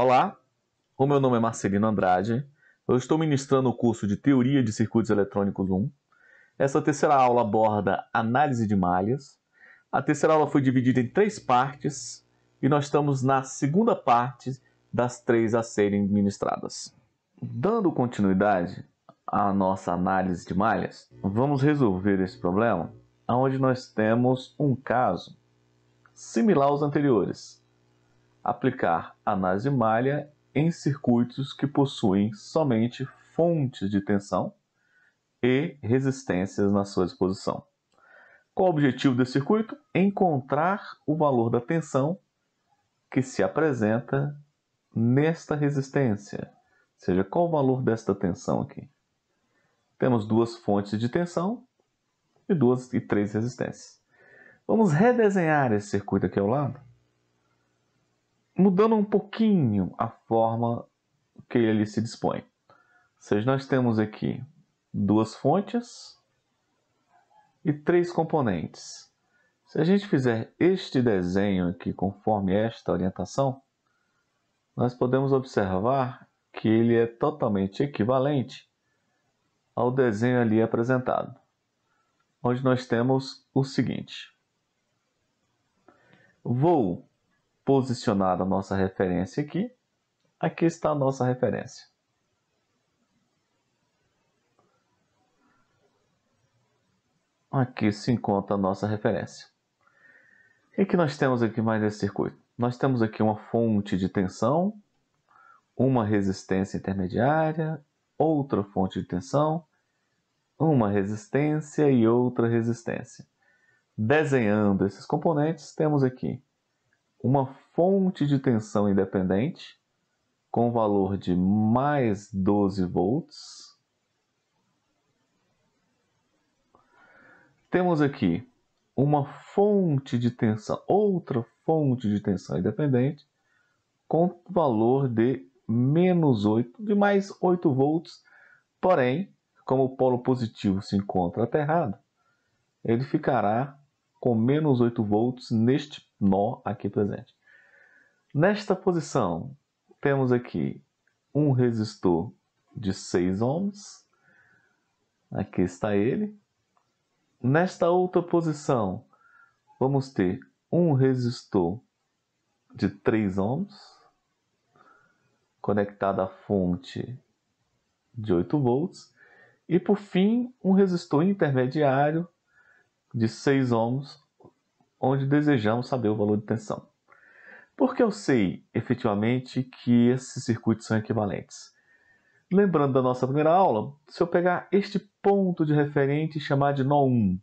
Olá, o meu nome é Marcelino Andrade. Eu estou ministrando o curso de Teoria de Circuitos Eletrônicos 1. Essa terceira aula aborda análise de malhas. A terceira aula foi dividida em três partes e nós estamos na segunda parte das três a serem ministradas. Dando continuidade à nossa análise de malhas, vamos resolver esse problema onde nós temos um caso similar aos anteriores aplicar análise malha em circuitos que possuem somente fontes de tensão e resistências na sua exposição. Qual o objetivo desse circuito? Encontrar o valor da tensão que se apresenta nesta resistência. Ou seja, qual o valor desta tensão aqui? Temos duas fontes de tensão e duas e três resistências. Vamos redesenhar esse circuito aqui ao lado mudando um pouquinho a forma que ele se dispõe. Ou seja, nós temos aqui duas fontes e três componentes. Se a gente fizer este desenho aqui conforme esta orientação, nós podemos observar que ele é totalmente equivalente ao desenho ali apresentado, onde nós temos o seguinte. Vou posicionar a nossa referência aqui. Aqui está a nossa referência. Aqui se encontra a nossa referência. E que nós temos aqui mais nesse circuito? Nós temos aqui uma fonte de tensão, uma resistência intermediária, outra fonte de tensão, uma resistência e outra resistência. Desenhando esses componentes, temos aqui uma fonte de tensão independente com valor de mais 12 volts. Temos aqui uma fonte de tensão, outra fonte de tensão independente com valor de menos 8, de mais 8 volts. Porém, como o polo positivo se encontra aterrado, ele ficará com menos 8 volts neste nó aqui presente. Nesta posição, temos aqui um resistor de 6 ohms. Aqui está ele. Nesta outra posição, vamos ter um resistor de 3 ohms conectado à fonte de 8 volts e por fim um resistor intermediário de 6 ohms, onde desejamos saber o valor de tensão. Porque eu sei efetivamente que esses circuitos são equivalentes? Lembrando da nossa primeira aula, se eu pegar este ponto de referente e chamar de nó 1,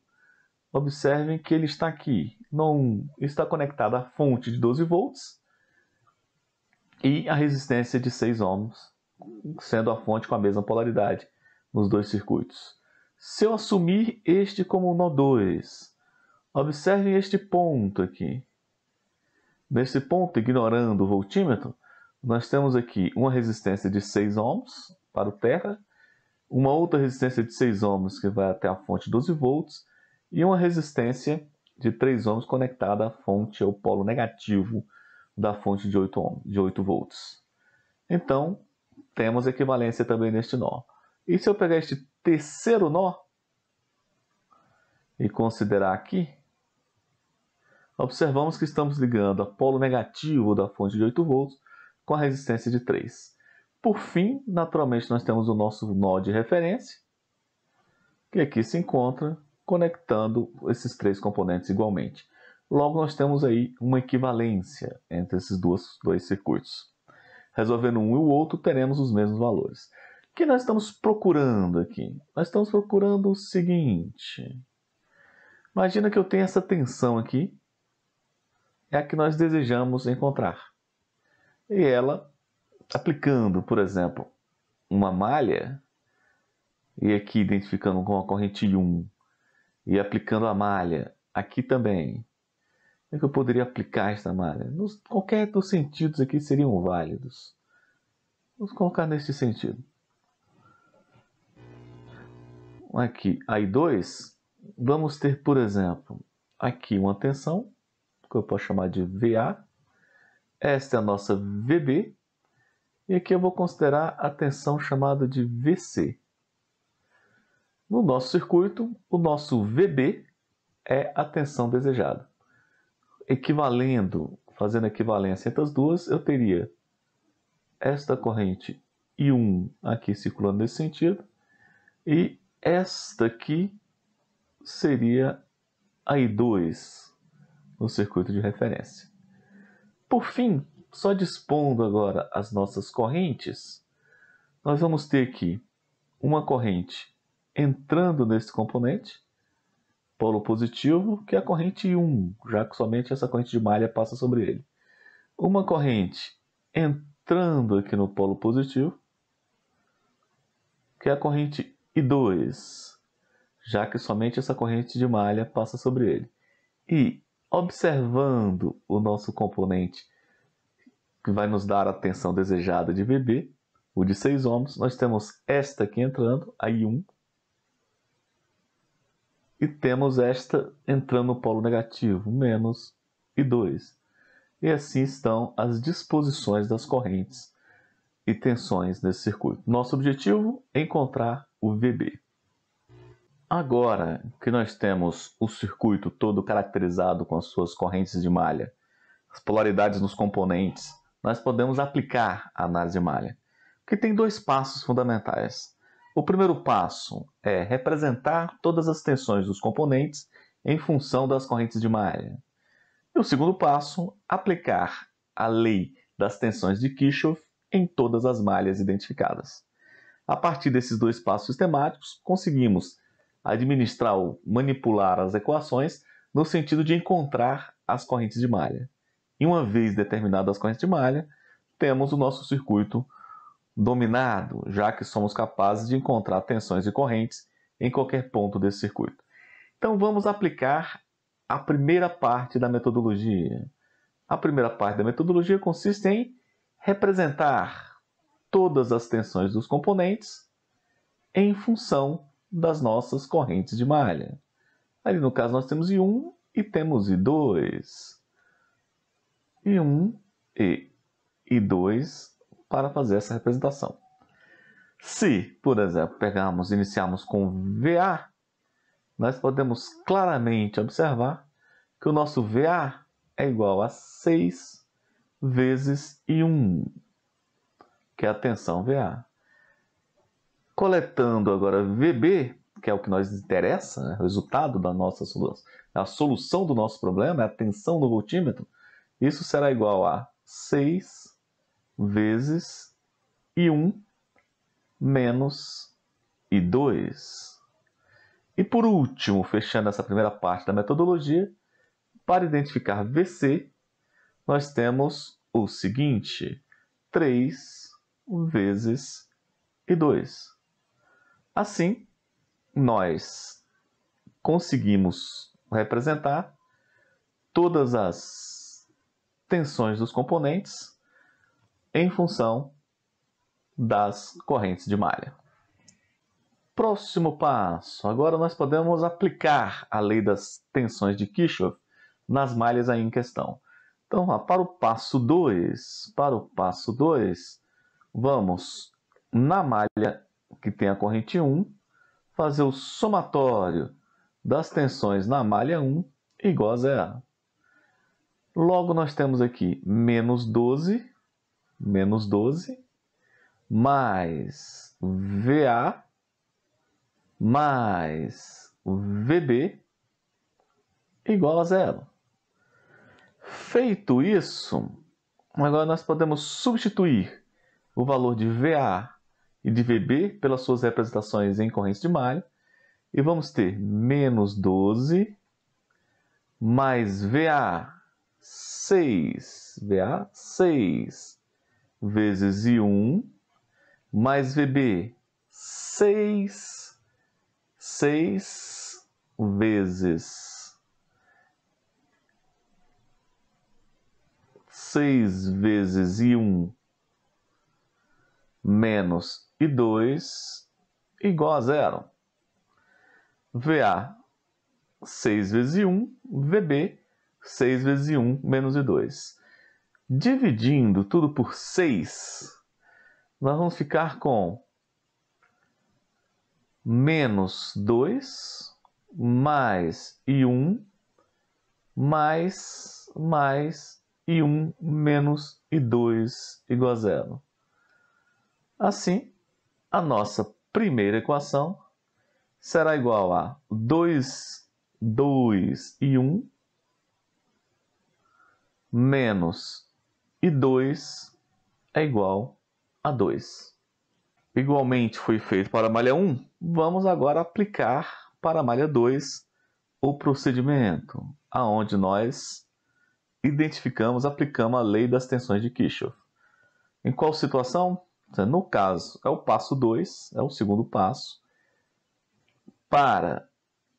observem que ele está aqui. Nó 1 está conectado à fonte de 12 volts e à resistência de 6 ohms, sendo a fonte com a mesma polaridade nos dois circuitos. Se eu assumir este como nó 2, observem este ponto aqui. Nesse ponto, ignorando o voltímetro, nós temos aqui uma resistência de 6 ohms para o terra, uma outra resistência de 6 ohms que vai até a fonte 12 volts e uma resistência de 3 ohms conectada à fonte ao polo negativo da fonte de 8 ohms, de 8 volts. Então, temos equivalência também neste nó. E se eu pegar este terceiro nó e considerar aqui, observamos que estamos ligando o polo negativo da fonte de 8 volts com a resistência de 3. Por fim, naturalmente, nós temos o nosso nó de referência, que aqui se encontra conectando esses três componentes igualmente. Logo, nós temos aí uma equivalência entre esses dois, dois circuitos. Resolvendo um e o outro, teremos os mesmos valores. O que nós estamos procurando aqui? Nós estamos procurando o seguinte. Imagina que eu tenho essa tensão aqui, é a que nós desejamos encontrar. E ela, aplicando, por exemplo, uma malha, e aqui identificando com a corrente 1, e aplicando a malha aqui também. Como é que eu poderia aplicar esta malha? Nos, qualquer dos sentidos aqui seriam válidos. Vamos colocar neste sentido aqui I2, vamos ter, por exemplo, aqui uma tensão, que eu posso chamar de VA. Esta é a nossa VB. E aqui eu vou considerar a tensão chamada de VC. No nosso circuito, o nosso VB é a tensão desejada. Equivalendo, fazendo equivalência entre as duas, eu teria esta corrente I1 aqui circulando nesse sentido e esta aqui seria a I2 no circuito de referência. Por fim, só dispondo agora as nossas correntes, nós vamos ter aqui uma corrente entrando nesse componente, polo positivo, que é a corrente 1, já que somente essa corrente de malha passa sobre ele. Uma corrente entrando aqui no polo positivo, que é a corrente e 2, já que somente essa corrente de malha passa sobre ele. E observando o nosso componente que vai nos dar a tensão desejada de Vb, o de 6 ohms, nós temos esta aqui entrando, a I1, e temos esta entrando no polo negativo, menos I2. E assim estão as disposições das correntes e tensões nesse circuito. Nosso objetivo é encontrar o VB. Agora que nós temos o circuito todo caracterizado com as suas correntes de malha, as polaridades nos componentes, nós podemos aplicar a análise de malha, que tem dois passos fundamentais. O primeiro passo é representar todas as tensões dos componentes em função das correntes de malha. E o segundo passo, aplicar a lei das tensões de Kirchhoff em todas as malhas identificadas. A partir desses dois passos sistemáticos, conseguimos administrar ou manipular as equações no sentido de encontrar as correntes de malha. E uma vez determinadas as correntes de malha, temos o nosso circuito dominado, já que somos capazes de encontrar tensões e correntes em qualquer ponto desse circuito. Então vamos aplicar a primeira parte da metodologia. A primeira parte da metodologia consiste em representar todas as tensões dos componentes em função das nossas correntes de malha. Ali no caso nós temos I1 e temos I2. I1 e I2 para fazer essa representação. Se, por exemplo, pegarmos, iniciarmos com VA, nós podemos claramente observar que o nosso VA é igual a 6 vezes I1 que é a tensão VA. Coletando agora VB, que é o que nos interessa, né? o resultado da nossa solução, a solução do nosso problema, é a tensão do voltímetro, isso será igual a 6 vezes I1 menos I2. E por último, fechando essa primeira parte da metodologia, para identificar VC, nós temos o seguinte: 3 vezes e 2. Assim, nós conseguimos representar todas as tensões dos componentes em função das correntes de malha. Próximo passo. Agora nós podemos aplicar a lei das tensões de Kirchhoff nas malhas aí em questão. Então, para o passo 2, para o passo 2, Vamos, na malha que tem a corrente 1, fazer o somatório das tensões na malha 1 igual a zero. Logo, nós temos aqui menos 12, menos 12, mais VA, mais VB, igual a zero. Feito isso, agora nós podemos substituir o valor de VA e de VB pelas suas representações em correntes de malha. E vamos ter menos 12 mais VA 6, VA 6 vezes I1 mais VB 6, 6 vezes 6 vezes I1 menos I2 igual a zero. VA 6 vezes 1, VB 6 vezes 1 menos I2. Dividindo tudo por 6, nós vamos ficar com menos 2 mais I1 mais mais I1 menos I2 igual a zero. Assim, a nossa primeira equação será igual a 2, 2 e 1 menos e 2 é igual a 2. Igualmente foi feito para a malha 1, vamos agora aplicar para a malha 2 o procedimento, aonde nós identificamos, aplicamos a lei das tensões de Kirchhoff. Em qual situação? Né? No caso, é o passo 2, é o segundo passo. Para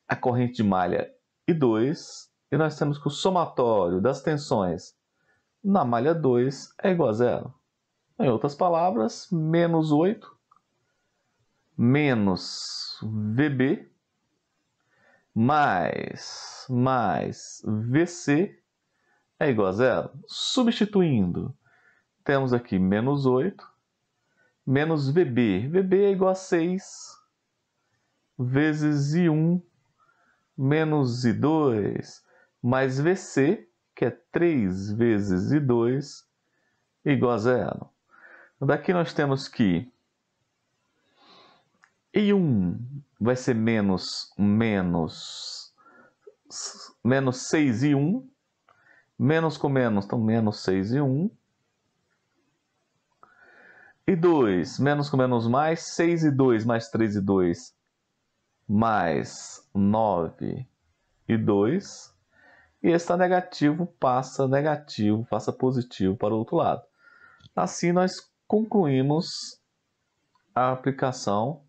a corrente de malha I2, e nós temos que o somatório das tensões na malha 2 é igual a zero. Em outras palavras, menos 8 menos VB mais, mais VC é igual a zero. Substituindo, temos aqui menos 8 menos VB. VB é igual a 6 vezes I1 menos I2 mais VC, que é 3 vezes I2 igual a zero. Daqui nós temos que I1 vai ser menos menos menos 6 e 1, menos com menos, então menos 6 e 1, e 2. Menos com menos mais. 6 e 2 mais 3 e 2 mais 9 e 2. E esse está negativo, passa negativo, passa positivo para o outro lado. Assim, nós concluímos a aplicação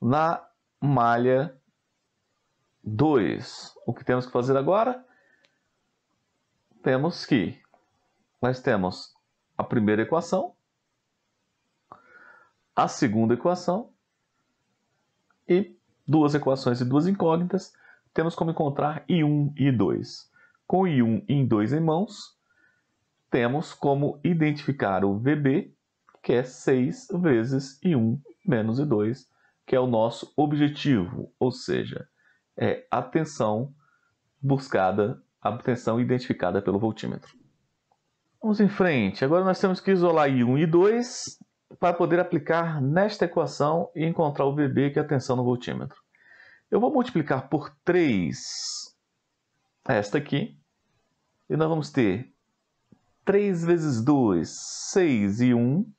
na malha 2. O que temos que fazer agora? Temos que... Nós temos a primeira equação, a segunda equação e duas equações e duas incógnitas, temos como encontrar I1 e I2. Com I1 e I2 em mãos, temos como identificar o VB, que é 6 vezes I1 menos I2, que é o nosso objetivo, ou seja, é a tensão buscada, a tensão identificada pelo voltímetro. Vamos em frente. Agora nós temos que isolar I1 e I2 para poder aplicar nesta equação e encontrar o VB, que é a tensão no voltímetro. Eu vou multiplicar por 3 esta aqui, e nós vamos ter 3 vezes 2, 6 e 1,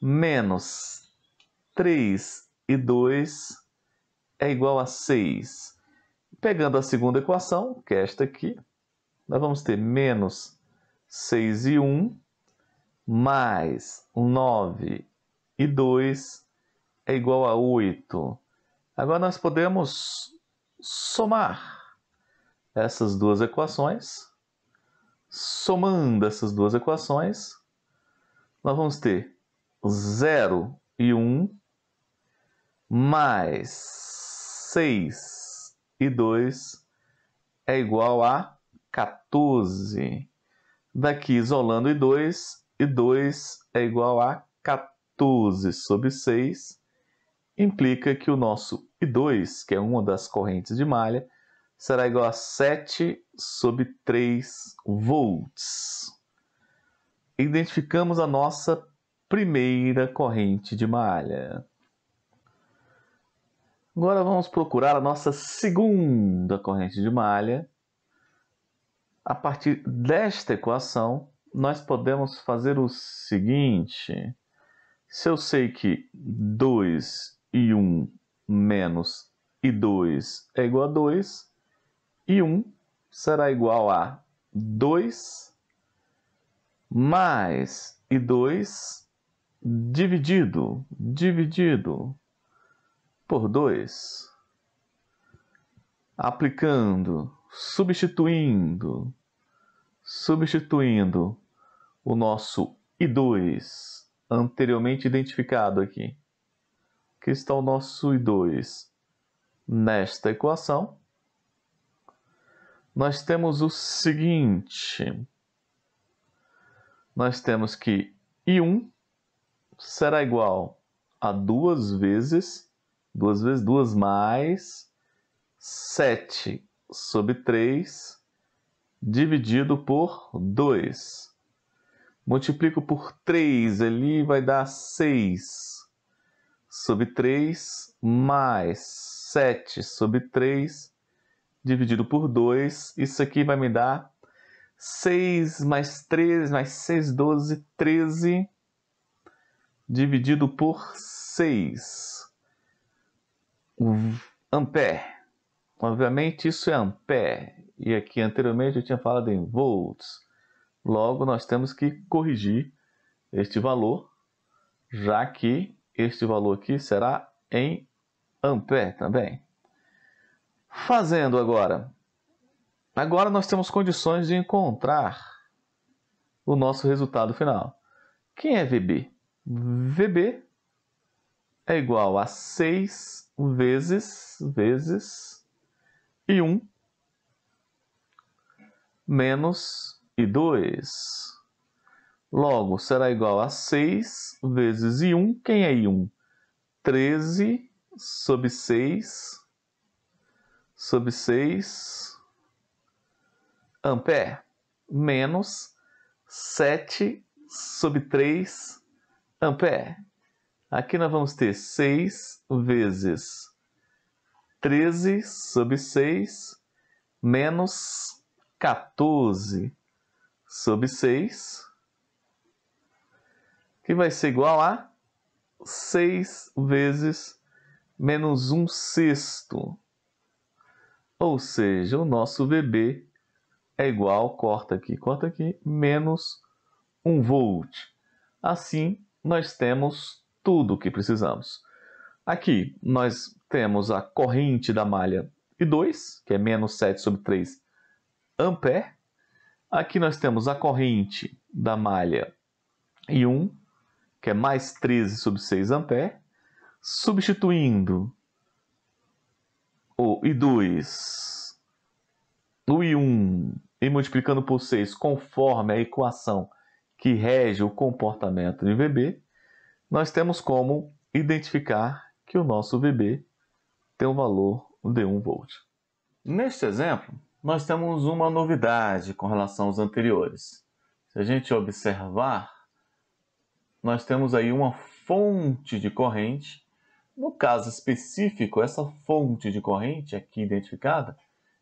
menos 3 e 2 é igual a 6. Pegando a segunda equação, que é esta aqui, nós vamos ter menos 6 e 1, mais 9 e 2 é igual a 8. Agora nós podemos somar essas duas equações. Somando essas duas equações, nós vamos ter 0 e 1 mais 6 e 2 é igual a 14. Daqui isolando e 2, e 2 é igual a 14 sobre 6, implica que o nosso I2, que é uma das correntes de malha, será igual a 7 sobre 3 volts. Identificamos a nossa primeira corrente de malha. Agora vamos procurar a nossa segunda corrente de malha. A partir desta equação, nós podemos fazer o seguinte: se eu sei que 2 e 1 menos e 2 é igual a 2, e 1 será igual a 2 mais e 2 dividido, dividido por 2. Aplicando, substituindo, substituindo o nosso I2 anteriormente identificado aqui. que está o nosso I2 nesta equação. Nós temos o seguinte. Nós temos que I1 será igual a duas vezes, duas vezes duas mais 7 sobre 3 dividido por 2. Multiplico por 3 ali, vai dar 6 sobre 3, mais 7 sobre 3, dividido por 2. Isso aqui vai me dar 6 mais 3, mais 6, 12, 13, dividido por 6 ampere. Obviamente isso é ampere, e aqui anteriormente eu tinha falado em volts. Logo, nós temos que corrigir este valor, já que este valor aqui será em ampere também. Fazendo agora. Agora nós temos condições de encontrar o nosso resultado final. Quem é VB? VB é igual a 6 vezes, vezes e 1 menos e 2. Logo, será igual a 6 vezes I1. Quem é I1? 13 sobre 6 sobre 6 ampere menos 7 sobre 3 ampere. Aqui nós vamos ter 6 vezes 13 sobre 6 menos 14 sobre 6, que vai ser igual a 6 vezes menos 1 sexto. Ou seja, o nosso VB é igual, corta aqui, corta aqui, menos 1 volt. Assim, nós temos tudo o que precisamos. Aqui, nós temos a corrente da malha I2, que é menos 7 sobre 3 ampere. Aqui nós temos a corrente da malha I1, que é mais 13 sobre 6 ampere. Substituindo o I2, o I1 e multiplicando por 6 conforme a equação que rege o comportamento de VB, nós temos como identificar que o nosso VB tem o valor de 1 volt. Neste exemplo, nós temos uma novidade com relação aos anteriores. Se a gente observar, nós temos aí uma fonte de corrente. No caso específico, essa fonte de corrente aqui identificada,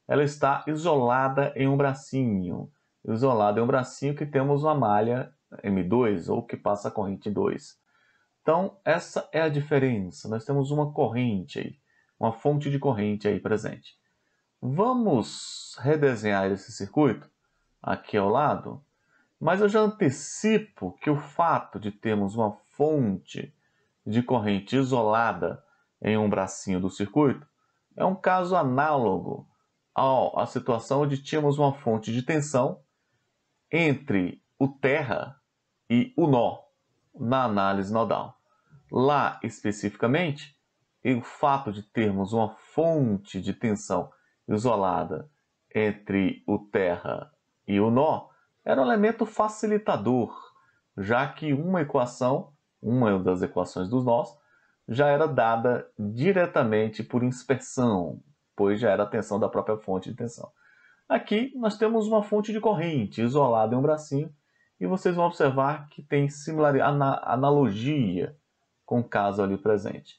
ela está isolada em um bracinho. Isolada em um bracinho que temos uma malha M2 ou que passa a corrente 2. Então, essa é a diferença. Nós temos uma corrente aí uma fonte de corrente aí presente. Vamos redesenhar esse circuito aqui ao lado, mas eu já antecipo que o fato de termos uma fonte de corrente isolada em um bracinho do circuito é um caso análogo à situação onde tínhamos uma fonte de tensão entre o terra e o nó na análise nodal. Lá especificamente, e o fato de termos uma fonte de tensão isolada entre o terra e o nó era um elemento facilitador, já que uma equação, uma das equações dos nós, já era dada diretamente por inspeção, pois já era a tensão da própria fonte de tensão. Aqui nós temos uma fonte de corrente isolada em um bracinho e vocês vão observar que tem similar, ana, analogia com o caso ali presente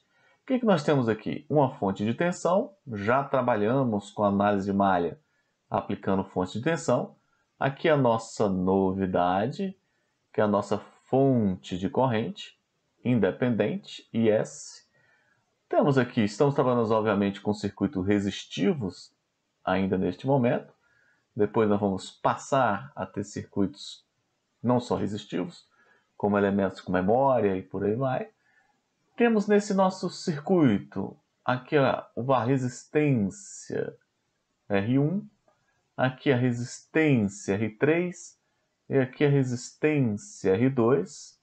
que, que nós temos aqui? Uma fonte de tensão, já trabalhamos com análise de malha aplicando fonte de tensão. Aqui é a nossa novidade, que é a nossa fonte de corrente, independente, IS. Temos aqui, estamos trabalhando obviamente com circuitos resistivos ainda neste momento. Depois nós vamos passar a ter circuitos não só resistivos, como elementos com memória e por aí vai. Temos nesse nosso circuito aqui a resistência R1, aqui a resistência R3 e aqui a resistência R2.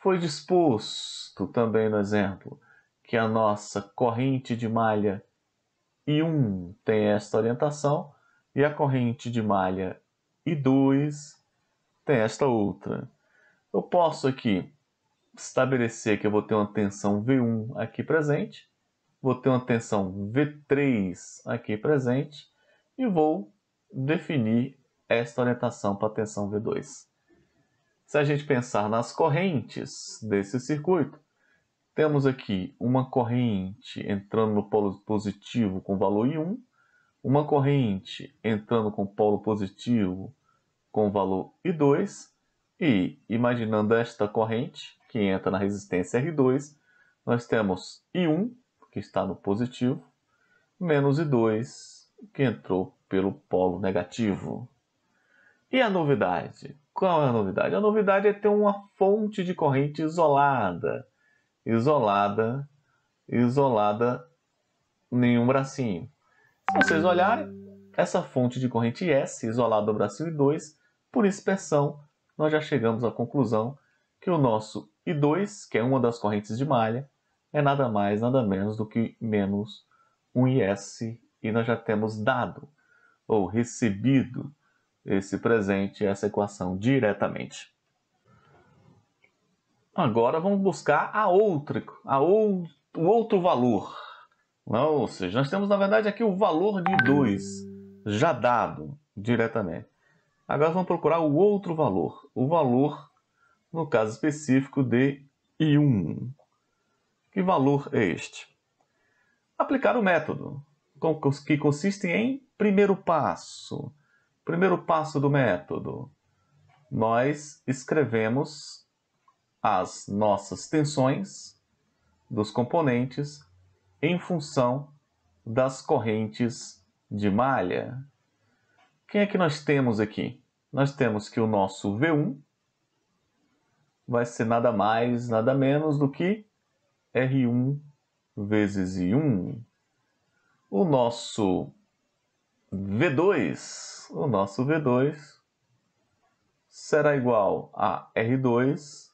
Foi disposto também no exemplo que a nossa corrente de malha I1 tem esta orientação e a corrente de malha I2 tem esta outra. Eu posso aqui estabelecer que eu vou ter uma tensão V1 aqui presente, vou ter uma tensão V3 aqui presente e vou definir esta orientação para a tensão V2. Se a gente pensar nas correntes desse circuito, temos aqui uma corrente entrando no polo positivo com valor I1, uma corrente entrando com polo positivo com valor I2, e imaginando esta corrente, que entra na resistência R2, nós temos I1, que está no positivo, menos I2, que entrou pelo polo negativo. E a novidade? Qual é a novidade? A novidade é ter uma fonte de corrente isolada. Isolada, isolada em um bracinho. Se vocês olharem, essa fonte de corrente S, isolada do bracinho i 2, por inspeção, nós já chegamos à conclusão que o nosso e 2, que é uma das correntes de malha, é nada mais, nada menos do que menos um IS e nós já temos dado ou recebido esse presente, essa equação diretamente. Agora vamos buscar a outra, a ou, o outro valor. Não, ou seja, nós temos na verdade aqui o valor de 2 já dado diretamente. Agora vamos procurar o outro valor, o valor no caso específico de I1. Que valor é este? Aplicar o método, que consiste em primeiro passo. Primeiro passo do método. Nós escrevemos as nossas tensões dos componentes em função das correntes de malha. Quem é que nós temos aqui? Nós temos que o nosso V1 vai ser nada mais, nada menos do que R1 vezes I1. O nosso V2, o nosso V2 será igual a R2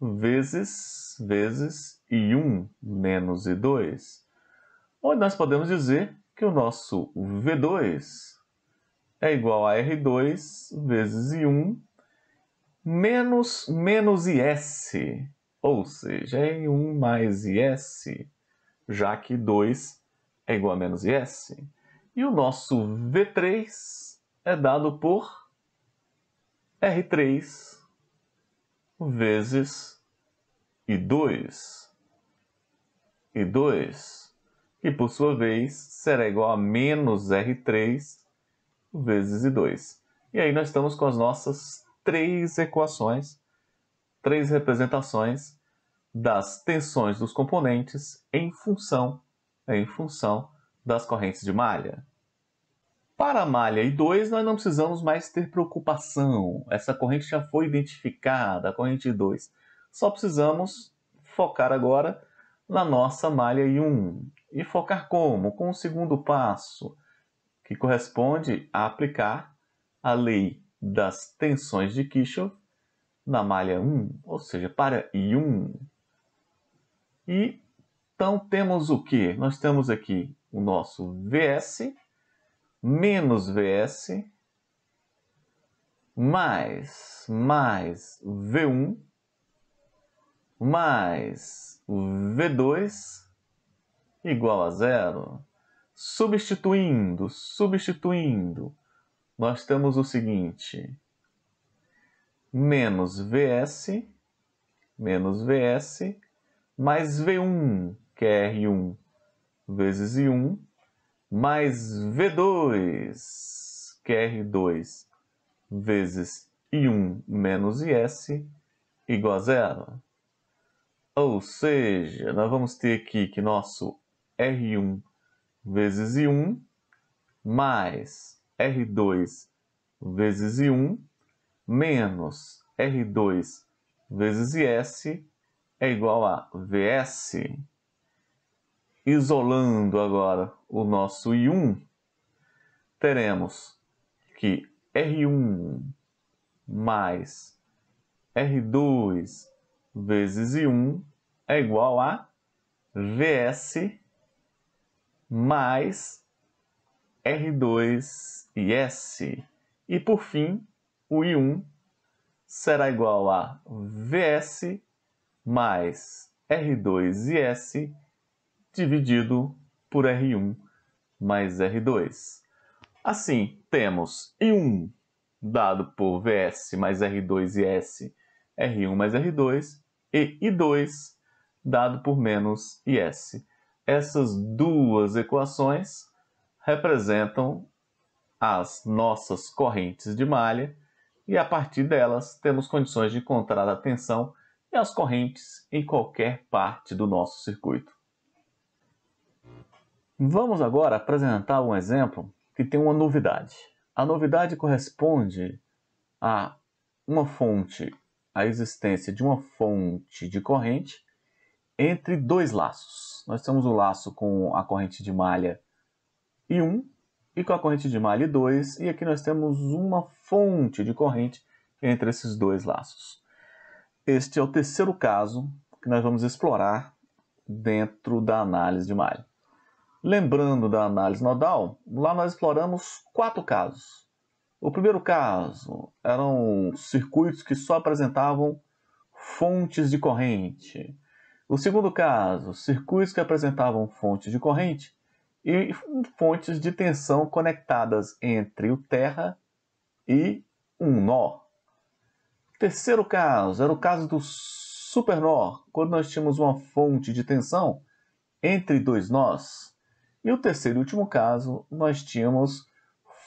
vezes, vezes I1 menos I2. Onde nós podemos dizer que o nosso V2 é igual a R2 vezes I1 menos menos IS, ou seja, I1 mais IS, já que 2 é igual a menos IS. E o nosso V3 é dado por R3 vezes I2. I2, que por sua vez será igual a menos R3 vezes I2. E aí nós estamos com as nossas três equações, três representações das tensões dos componentes em função, em função das correntes de malha. Para a malha I2, nós não precisamos mais ter preocupação. Essa corrente já foi identificada, a corrente I2. Só precisamos focar agora na nossa malha I1. E focar como? Com o segundo passo, que corresponde a aplicar a lei das tensões de Kirchhoff na malha 1, ou seja, para I1. E então temos o que? Nós temos aqui o nosso Vs menos Vs mais mais V1 mais V2 igual a zero. Substituindo, substituindo nós temos o seguinte: menos VS, menos VS, mais V1, que é R1, vezes I1, mais V2, que é R2, vezes I1 menos IS, igual a zero. Ou seja, nós vamos ter aqui que nosso R1 vezes I1 mais R2 vezes I1 menos R2 vezes s é igual a VS. Isolando agora o nosso I1, teremos que R1 mais R2 vezes I1 é igual a VS mais R2 e S. E por fim, o I1 será igual a Vs mais R2 e S dividido por R1 mais R2. Assim, temos I1 dado por Vs mais R2 e S, R1 mais R2, e I2 dado por menos IS. Essas duas equações representam as nossas correntes de malha e a partir delas temos condições de encontrar a tensão e as correntes em qualquer parte do nosso circuito. Vamos agora apresentar um exemplo que tem uma novidade. A novidade corresponde a uma fonte, a existência de uma fonte de corrente entre dois laços. Nós temos o um laço com a corrente de malha e 1, e com a corrente de malha 2, e aqui nós temos uma fonte de corrente entre esses dois laços. Este é o terceiro caso que nós vamos explorar dentro da análise de malha. Lembrando da análise nodal, lá nós exploramos quatro casos. O primeiro caso eram circuitos que só apresentavam fontes de corrente. O segundo caso, circuitos que apresentavam fontes de corrente e fontes de tensão conectadas entre o terra e um nó. O terceiro caso era o caso do supernó, quando nós tínhamos uma fonte de tensão entre dois nós. E o terceiro e último caso, nós tínhamos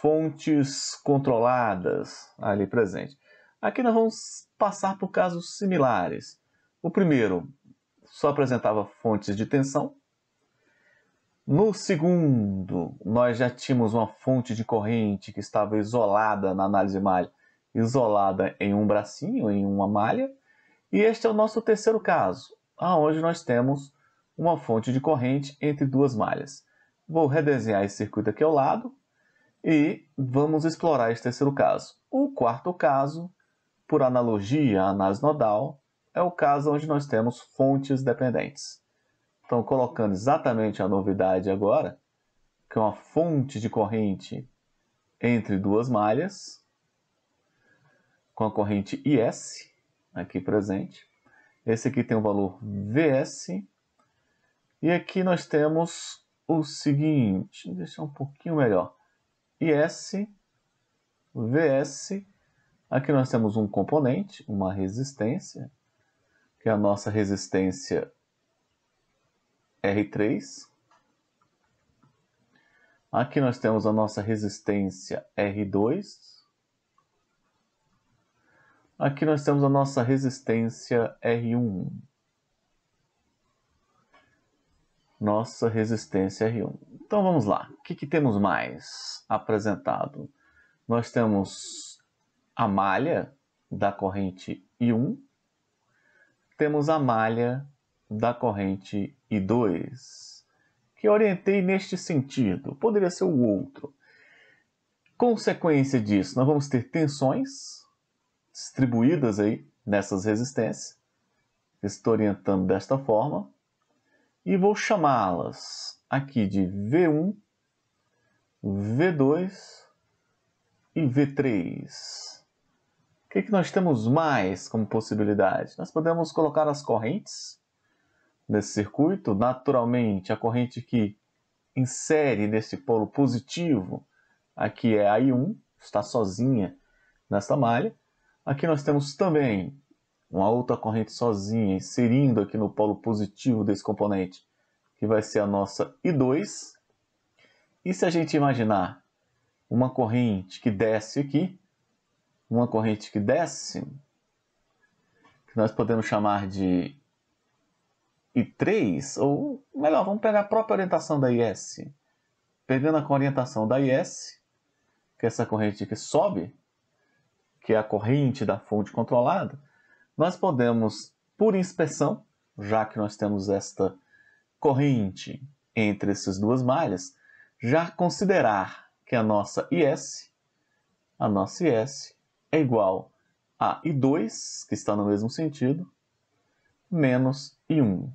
fontes controladas ali presente. Aqui nós vamos passar por casos similares. O primeiro só apresentava fontes de tensão, no segundo, nós já tínhamos uma fonte de corrente que estava isolada na análise malha, isolada em um bracinho, em uma malha. E este é o nosso terceiro caso, aonde nós temos uma fonte de corrente entre duas malhas. Vou redesenhar esse circuito aqui ao lado e vamos explorar esse terceiro caso. O quarto caso, por analogia à análise nodal, é o caso onde nós temos fontes dependentes estão colocando exatamente a novidade agora, que é uma fonte de corrente entre duas malhas, com a corrente IS aqui presente. Esse aqui tem o valor VS. E aqui nós temos o seguinte, deixar é um pouquinho melhor. IS, VS. Aqui nós temos um componente, uma resistência, que é a nossa resistência R3. Aqui nós temos a nossa resistência R2. Aqui nós temos a nossa resistência R1. Nossa resistência R1. Então vamos lá. O que, que temos mais apresentado? Nós temos a malha da corrente I1. Temos a malha da corrente e 2, que orientei neste sentido, poderia ser o outro. Consequência disso, nós vamos ter tensões distribuídas aí nessas resistências. Estou orientando desta forma e vou chamá-las aqui de V1, V2 e V3. O que, que nós temos mais como possibilidade? Nós podemos colocar as correntes nesse circuito, naturalmente a corrente que insere nesse polo positivo, aqui é a I1, está sozinha nesta malha. Aqui nós temos também uma outra corrente sozinha inserindo aqui no polo positivo desse componente, que vai ser a nossa I2. E se a gente imaginar uma corrente que desce aqui, uma corrente que desce, que nós podemos chamar de e 3, ou melhor, vamos pegar a própria orientação da IS. Pegando a orientação da IS, que é essa corrente que sobe, que é a corrente da fonte controlada, nós podemos, por inspeção, já que nós temos esta corrente entre essas duas malhas, já considerar que a nossa IS, a nossa IS é igual a I2, que está no mesmo sentido, menos I1.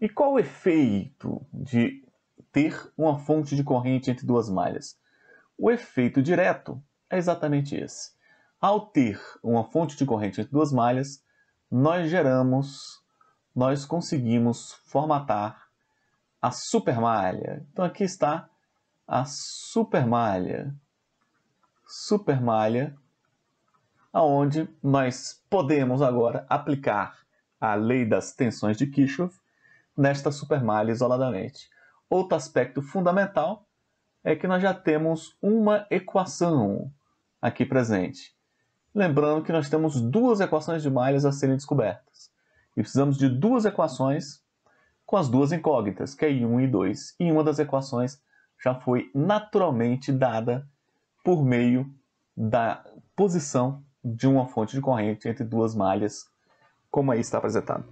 E qual o efeito de ter uma fonte de corrente entre duas malhas? O efeito direto é exatamente esse. Ao ter uma fonte de corrente entre duas malhas, nós geramos, nós conseguimos formatar a supermalha. Então aqui está a supermalha. Supermalha aonde nós podemos agora aplicar a lei das tensões de Kirchhoff nesta supermalha isoladamente. Outro aspecto fundamental é que nós já temos uma equação aqui presente. Lembrando que nós temos duas equações de malhas a serem descobertas. E precisamos de duas equações com as duas incógnitas, que é I1 e I2. E uma das equações já foi naturalmente dada por meio da posição de uma fonte de corrente entre duas malhas, como aí está apresentado.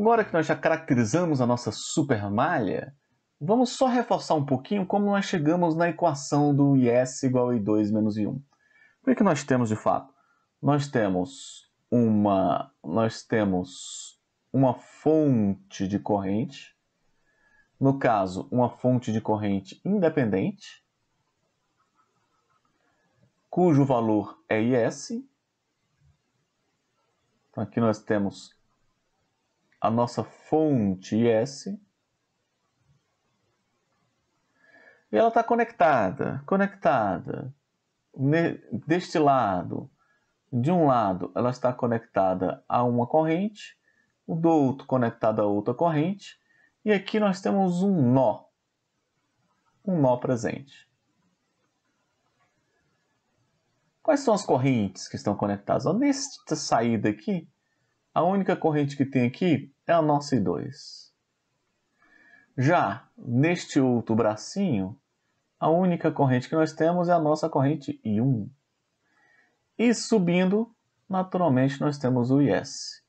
Agora que nós já caracterizamos a nossa supermalha, vamos só reforçar um pouquinho como nós chegamos na equação do IS igual a I2 menos I1. O que, é que nós temos de fato? Nós temos uma, nós temos uma fonte de corrente, no caso, uma fonte de corrente independente, cujo valor é IS. Então, aqui nós temos a nossa fonte S. E ela está conectada, conectada. Deste lado, de um lado, ela está conectada a uma corrente, do outro conectada a outra corrente, e aqui nós temos um nó, um nó presente. Quais são as correntes que estão conectadas? nesta saída aqui, a única corrente que tem aqui é a nossa I2. Já neste outro bracinho, a única corrente que nós temos é a nossa corrente I1. E subindo, naturalmente, nós temos o IS.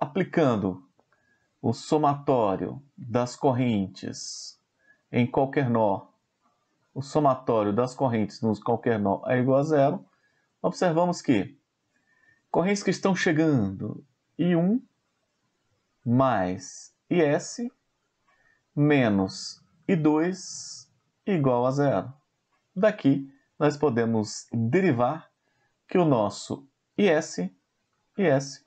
Aplicando o somatório das correntes em qualquer nó, o somatório das correntes nos qualquer nó é igual a zero, observamos que correntes que estão chegando i 1 mais IS menos I2 igual a zero. Daqui, nós podemos derivar que o nosso IS, IS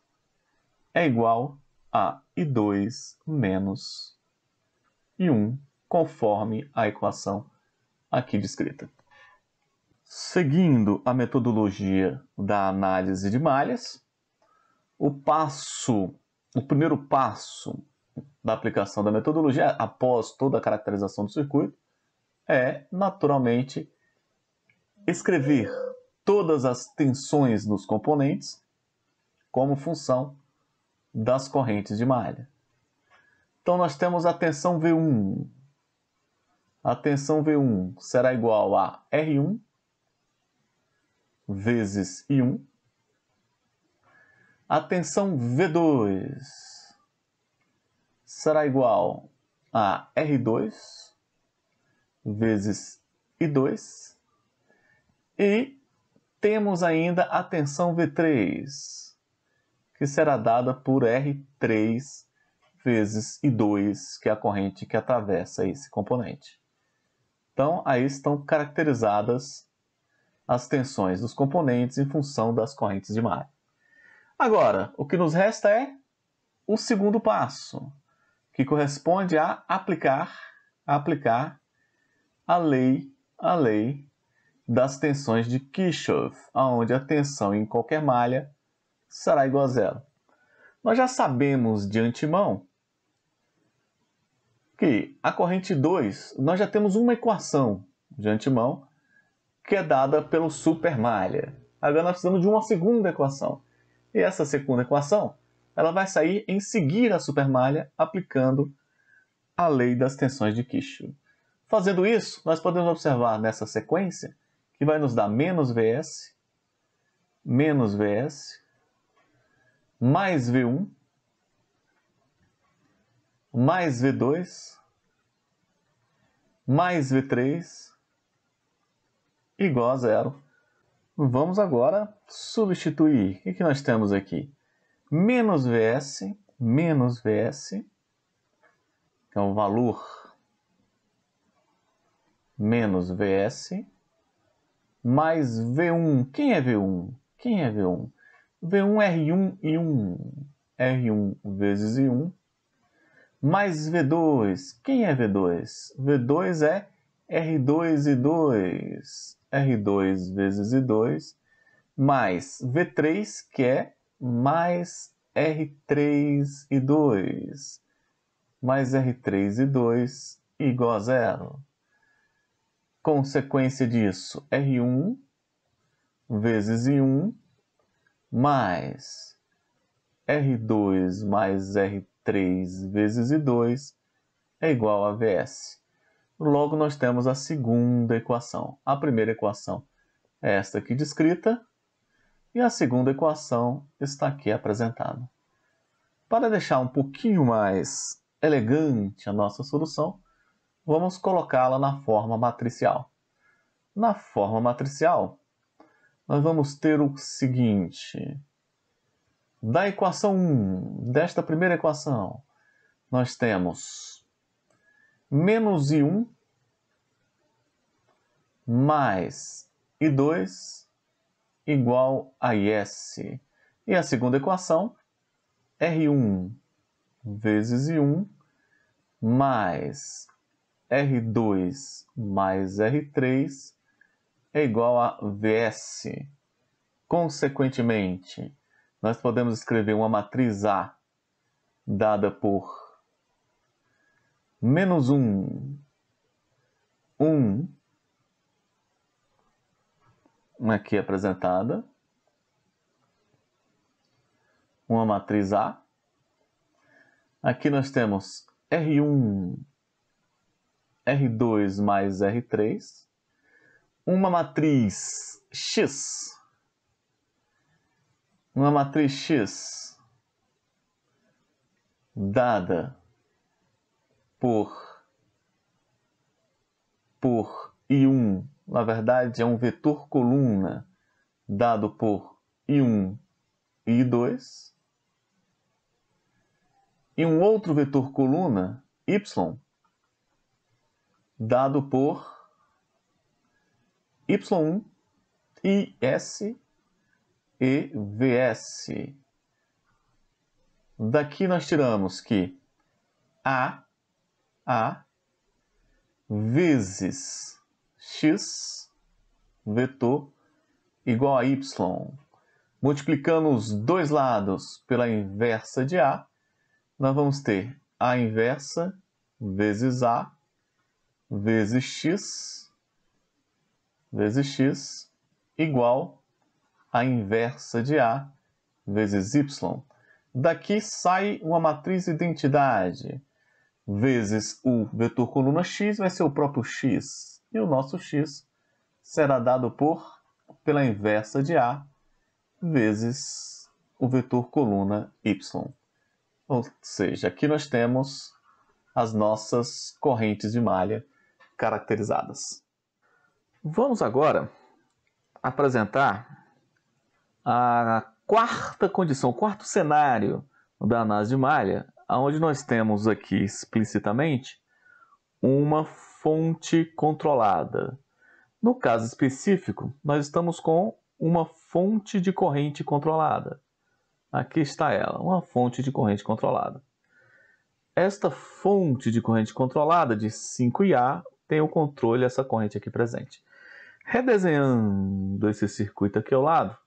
é igual a I2 menos I1, conforme a equação aqui descrita. Seguindo a metodologia da análise de malhas, o passo, o primeiro passo da aplicação da metodologia, após toda a caracterização do circuito, é naturalmente escrever todas as tensões nos componentes como função das correntes de malha. Então nós temos a tensão V1. A tensão V1 será igual a R1 vezes I1 Atenção V2 será igual a R2 vezes I2 e temos ainda a tensão V3 que será dada por R3 vezes I2, que é a corrente que atravessa esse componente. Então, aí estão caracterizadas as tensões dos componentes em função das correntes de mar. Agora, o que nos resta é o segundo passo, que corresponde a aplicar, a aplicar a lei, a lei das tensões de Kirchhoff, onde a tensão em qualquer malha será igual a zero. Nós já sabemos de antemão que a corrente 2, nós já temos uma equação de antemão que é dada pelo supermalha. Agora nós precisamos de uma segunda equação, e essa segunda equação ela vai sair em seguir a supermalha aplicando a lei das tensões de Kirchhoff. Fazendo isso, nós podemos observar nessa sequência que vai nos dar menos Vs, menos Vs, mais V1, mais V2, mais V3, igual a zero. Vamos agora substituir. O que, que nós temos aqui? Menos VS, menos VS, que é o valor menos VS, mais V1. Quem é V1? Quem é V1? V1 R1 e 1. R1 vezes I1. Mais V2. Quem é V2? V2 é R2 e 2. R2 vezes I2, mais V3, que é mais R3 e 2, mais R3 e 2 igual a zero. Consequência disso, R1 vezes I1 mais R2 mais R3 vezes I2 é igual a VS. Logo, nós temos a segunda equação. A primeira equação é esta aqui descrita, e a segunda equação está aqui apresentada. Para deixar um pouquinho mais elegante a nossa solução, vamos colocá-la na forma matricial. Na forma matricial, nós vamos ter o seguinte. Da equação 1, desta primeira equação, nós temos menos I1 mais I2 igual a IS. E a segunda equação, R1 vezes I1 mais R2 mais R3 é igual a VS. Consequentemente, nós podemos escrever uma matriz A dada por menos um, um aqui apresentada, uma matriz A. Aqui nós temos R1, R2 mais R3, uma matriz X, uma matriz X dada por por I1, na verdade é um vetor coluna dado por I1 e I2. E um outro vetor coluna, Y, dado por Y1, IS e VS. Daqui nós tiramos que A a vezes x vetor igual a y, multiplicando os dois lados pela inversa de A, nós vamos ter A inversa vezes A vezes x vezes x igual a inversa de A vezes y. Daqui sai uma matriz identidade vezes o vetor coluna x vai ser o próprio x. E o nosso x será dado por pela inversa de A vezes o vetor coluna y. Ou seja, aqui nós temos as nossas correntes de malha caracterizadas. Vamos agora apresentar a quarta condição, o quarto cenário da análise de malha, onde nós temos aqui explicitamente uma fonte controlada. No caso específico, nós estamos com uma fonte de corrente controlada. Aqui está ela, uma fonte de corrente controlada. Esta fonte de corrente controlada de 5 A tem o controle dessa corrente aqui presente. Redesenhando esse circuito aqui ao lado,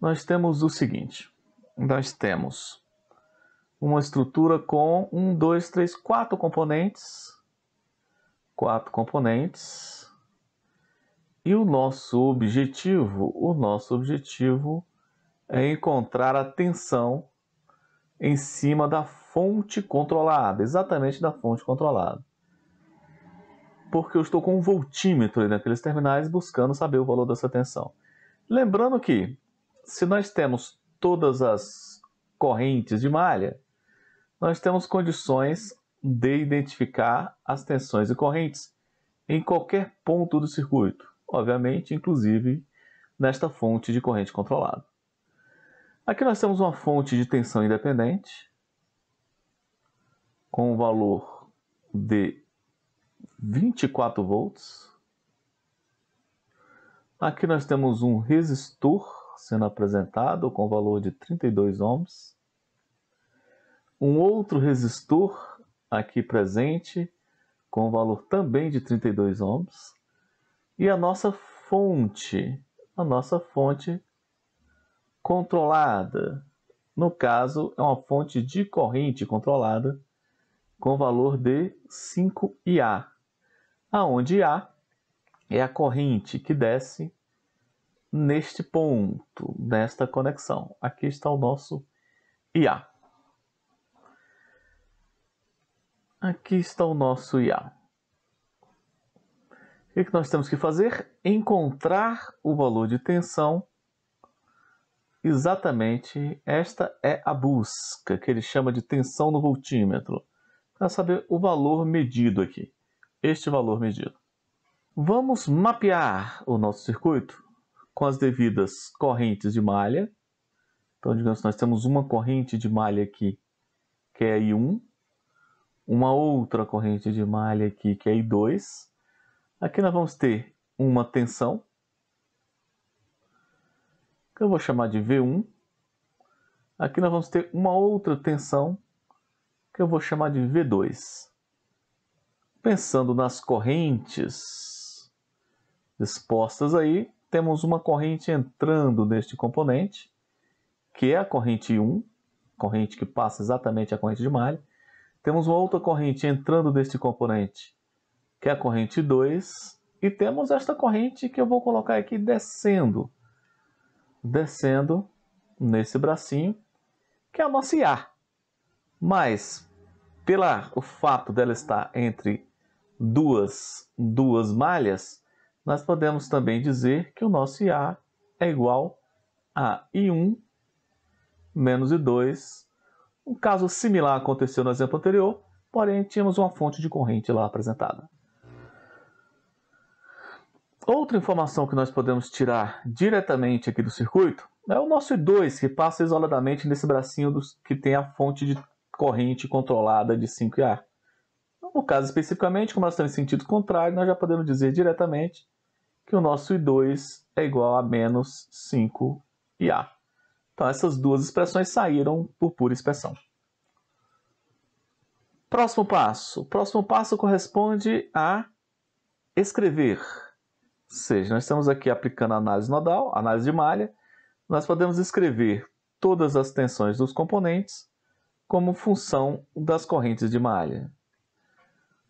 nós temos o seguinte. Nós temos uma estrutura com um, dois, três, quatro componentes. Quatro componentes. E o nosso objetivo, o nosso objetivo é encontrar a tensão em cima da fonte controlada, exatamente da fonte controlada. Porque eu estou com um voltímetro naqueles terminais buscando saber o valor dessa tensão. Lembrando que se nós temos todas as correntes de malha, nós temos condições de identificar as tensões e correntes em qualquer ponto do circuito, obviamente, inclusive nesta fonte de corrente controlada. Aqui nós temos uma fonte de tensão independente com o valor de 24 volts. Aqui nós temos um resistor sendo apresentado com o valor de 32 ohms um outro resistor aqui presente com valor também de 32 ohms e a nossa fonte, a nossa fonte controlada. No caso, é uma fonte de corrente controlada com valor de 5 IA, aonde IA é a corrente que desce neste ponto, nesta conexão. Aqui está o nosso IA. Aqui está o nosso IA. O é que nós temos que fazer? Encontrar o valor de tensão. Exatamente, esta é a busca que ele chama de tensão no voltímetro, para saber o valor medido aqui, este valor medido. Vamos mapear o nosso circuito com as devidas correntes de malha. Então, digamos que nós temos uma corrente de malha aqui, que é I1, uma outra corrente de malha aqui, que é I2. Aqui nós vamos ter uma tensão, que eu vou chamar de V1. Aqui nós vamos ter uma outra tensão, que eu vou chamar de V2. Pensando nas correntes dispostas aí, temos uma corrente entrando neste componente, que é a corrente 1, corrente que passa exatamente a corrente de malha, temos uma outra corrente entrando deste componente, que é a corrente 2, e temos esta corrente que eu vou colocar aqui descendo, descendo nesse bracinho, que é a nossa IA. Mas, pela o fato dela estar entre duas, duas malhas, nós podemos também dizer que o nosso IA é igual a I1 menos I2 um caso similar aconteceu no exemplo anterior, porém tínhamos uma fonte de corrente lá apresentada. Outra informação que nós podemos tirar diretamente aqui do circuito é o nosso I2, que passa isoladamente nesse bracinho dos, que tem a fonte de corrente controlada de 5A. Então, no caso especificamente, como elas estão em sentido contrário, nós já podemos dizer diretamente que o nosso I2 é igual a menos 5 A. Então, essas duas expressões saíram por pura expressão. Próximo passo. O próximo passo corresponde a escrever. Ou seja, nós estamos aqui aplicando a análise nodal, a análise de malha. Nós podemos escrever todas as tensões dos componentes como função das correntes de malha.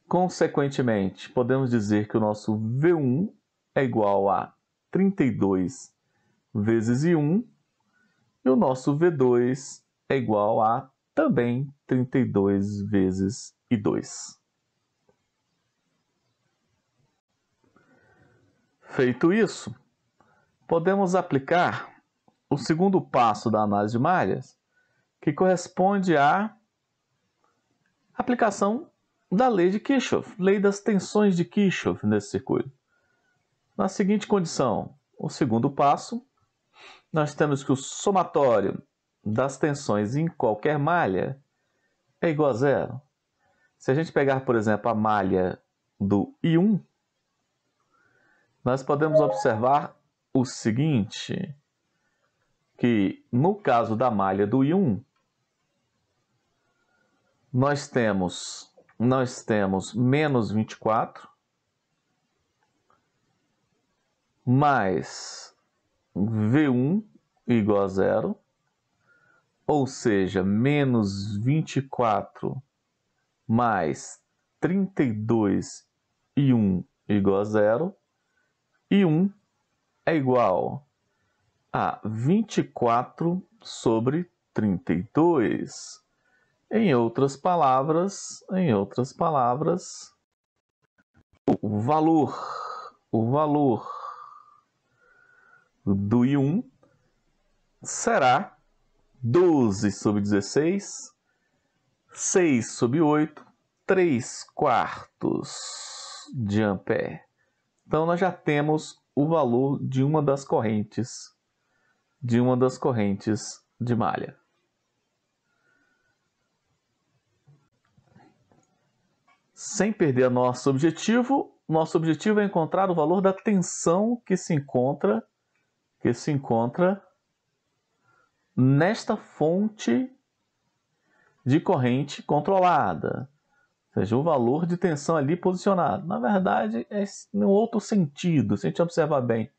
Consequentemente, podemos dizer que o nosso V1 é igual a 32 vezes I1 e o nosso V2 é igual a também 32 vezes I2. Feito isso, podemos aplicar o segundo passo da análise de malhas, que corresponde à aplicação da lei de Kirchhoff, lei das tensões de Kirchhoff nesse circuito. Na seguinte condição, o segundo passo nós temos que o somatório das tensões em qualquer malha é igual a zero. Se a gente pegar, por exemplo, a malha do I1, nós podemos observar o seguinte, que no caso da malha do I1, nós temos, nós temos menos 24, mais V1 igual a zero, ou seja, menos 24 mais 32 e 1 igual a zero, e 1 é igual a 24 sobre 32. Em outras palavras, em outras palavras, o valor, o valor do I1 será 12 sobre 16, 6 sobre 8, 3 quartos de ampere. Então nós já temos o valor de uma das correntes de uma das correntes de malha. Sem perder nosso objetivo, nosso objetivo é encontrar o valor da tensão que se encontra que se encontra nesta fonte de corrente controlada, ou seja, o valor de tensão ali posicionado. Na verdade, é no outro sentido. Se a gente observar bem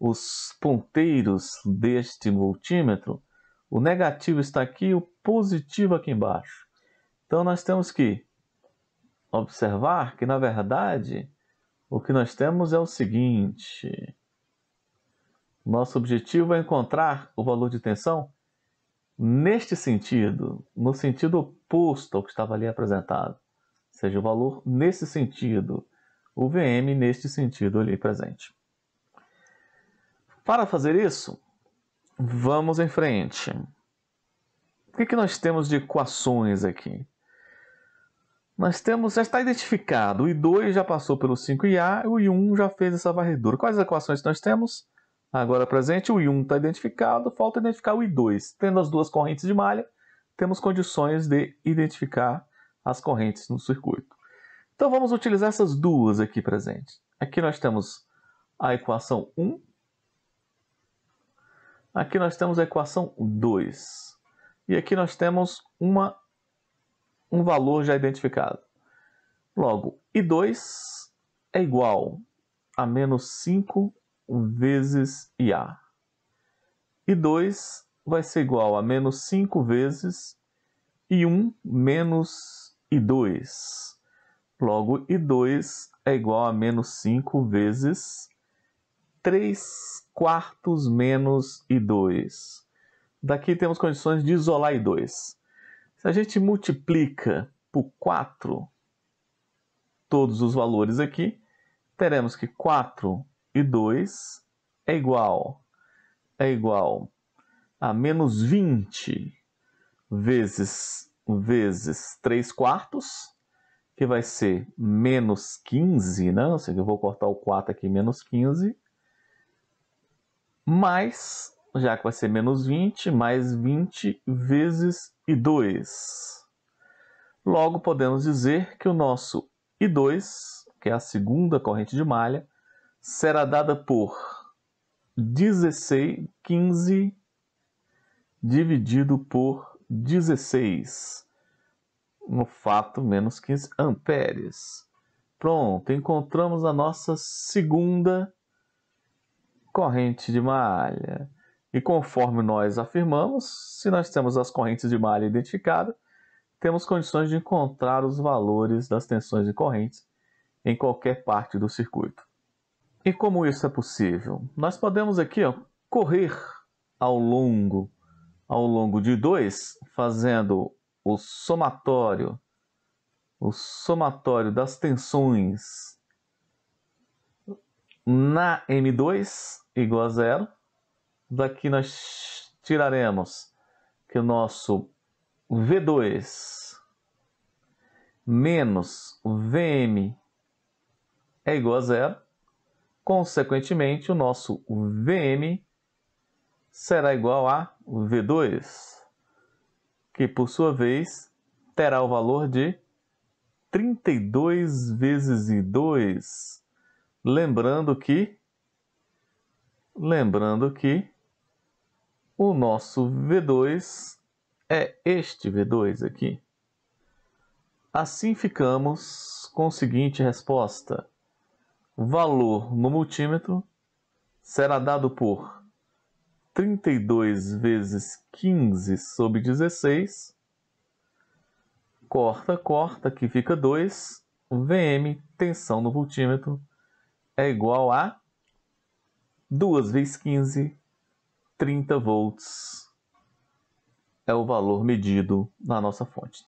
os ponteiros deste voltímetro, o negativo está aqui, o positivo aqui embaixo. Então nós temos que observar que, na verdade, o que nós temos é o seguinte. Nosso objetivo é encontrar o valor de tensão neste sentido, no sentido oposto ao que estava ali apresentado, seja o valor nesse sentido, o VM neste sentido ali presente. Para fazer isso, vamos em frente. O que, que nós temos de equações aqui? Nós temos, já está identificado, o I2 já passou pelo 5IA, o I1 já fez essa varredura. Quais equações nós temos? Agora presente, o I1 está identificado, falta identificar o I2. Tendo as duas correntes de malha, temos condições de identificar as correntes no circuito. Então vamos utilizar essas duas aqui presentes. Aqui nós temos a equação 1. Aqui nós temos a equação 2. E aqui nós temos uma, um valor já identificado. Logo, I2 é igual a menos 5 vezes IA. E 2 vai ser igual a menos 5 vezes i 1 menos I2. Logo, I2 é igual a menos 5 vezes 3 quartos menos I2. Daqui temos condições de isolar I2. Se a gente multiplica por 4 todos os valores aqui, teremos que 4 e 2 é igual é igual a menos 20 vezes, vezes 3 quartos, que vai ser menos 15, né? Ou seja, eu vou cortar o 4 aqui, menos 15, mais, já que vai ser menos 20, mais 20 vezes I2. Logo, podemos dizer que o nosso I2, que é a segunda corrente de malha, será dada por 16, 15 dividido por 16, no fato, menos 15 amperes. Pronto, encontramos a nossa segunda corrente de malha. E conforme nós afirmamos, se nós temos as correntes de malha identificadas, temos condições de encontrar os valores das tensões e correntes em qualquer parte do circuito. E como isso é possível? Nós podemos aqui ó, correr ao longo, ao longo de 2, fazendo o somatório, o somatório das tensões na M2 igual a zero. Daqui nós tiraremos que o nosso V2 menos VM é igual a zero. Consequentemente, o nosso VM será igual a V2, que por sua vez terá o valor de 32 vezes 2. Lembrando que lembrando que o nosso V2 é este V2 aqui. Assim ficamos com a seguinte resposta valor no multímetro será dado por 32 vezes 15 sobre 16, corta, corta, que fica 2, VM, tensão no voltímetro, é igual a 2 vezes 15, 30 volts, é o valor medido na nossa fonte.